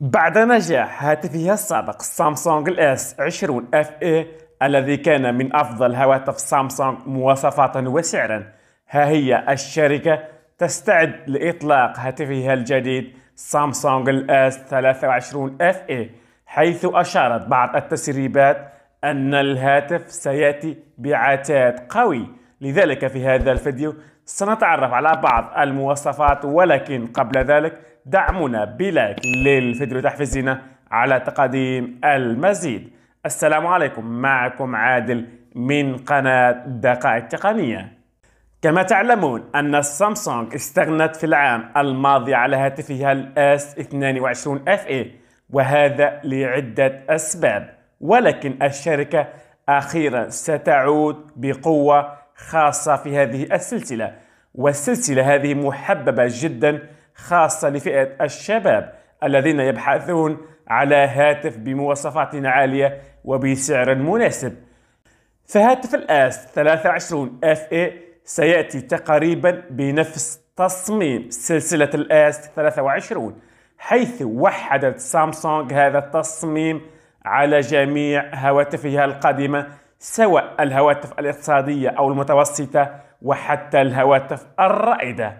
بعد نجاح هاتفها السابق سامسونج الاس 20 اف اي الذي كان من افضل هواتف سامسونج مواصفات وسعرا ها هي الشركة تستعد لاطلاق هاتفها الجديد سامسونج الاس 23 اف اي حيث اشارت بعض التسريبات ان الهاتف سياتي بعتاد قوي لذلك في هذا الفيديو سنتعرف على بعض المواصفات ولكن قبل ذلك دعمنا بلايك للفيديو تحفزنا على تقديم المزيد السلام عليكم معكم عادل من قناة دقائق تقنية كما تعلمون أن سامسونج استغنت في العام الماضي على هاتفها الاس 22 FA وهذا لعدة أسباب ولكن الشركة أخيرا ستعود بقوة خاصة في هذه السلسلة والسلسلة هذه محببة جدا خاصة لفئة الشباب الذين يبحثون على هاتف بمواصفات عالية وبسعر مناسب فهاتف الآس 23 FA سيأتي تقريبا بنفس تصميم سلسلة الآس 23 حيث وحدت سامسونج هذا التصميم على جميع هواتفها القادمة سواء الهواتف الاقتصادية أو المتوسطة وحتى الهواتف الرائدة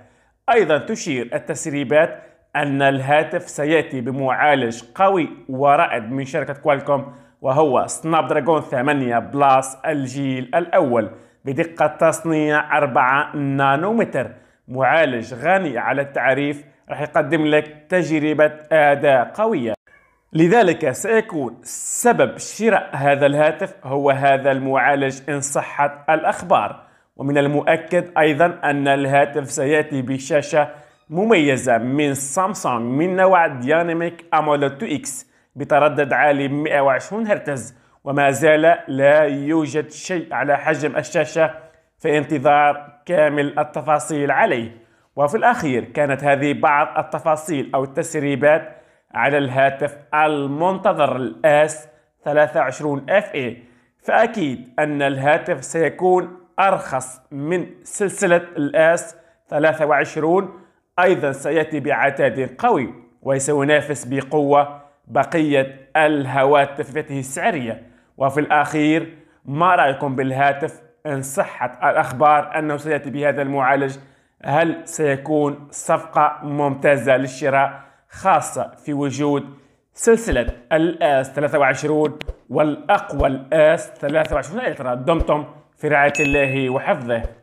أيضا تشير التسريبات أن الهاتف سيأتي بمعالج قوي ورائد من شركة كوالكوم وهو سناب دراجون 8 بلس الجيل الأول بدقة تصنيع 4 نانومتر معالج غني على التعريف رح يقدم لك تجربة أداء قوية لذلك سيكون سبب شراء هذا الهاتف هو هذا المعالج إن صحت الأخبار ومن المؤكد أيضا أن الهاتف سيأتي بشاشة مميزة من سامسونج من نوع ديناميك أمولود 2 إكس بتردد عالي 120 هرتز وما زال لا يوجد شيء على حجم الشاشة في انتظار كامل التفاصيل عليه وفي الأخير كانت هذه بعض التفاصيل أو التسريبات على الهاتف المنتظر الآس 23 اف اي فأكيد أن الهاتف سيكون أرخص من سلسلة الآس 23 أيضا سيأتي بعتاد قوي وسينافس بقوة بقية الهواتف ذاته السعرية وفي الأخير ما رأيكم بالهاتف إن صحت الأخبار أنه سيأتي بهذا المعالج هل سيكون صفقة ممتازة للشراء خاصة في وجود سلسلة الآس 23 والأقوى الآس 23 الترا دمتم في رعاية الله وحفظه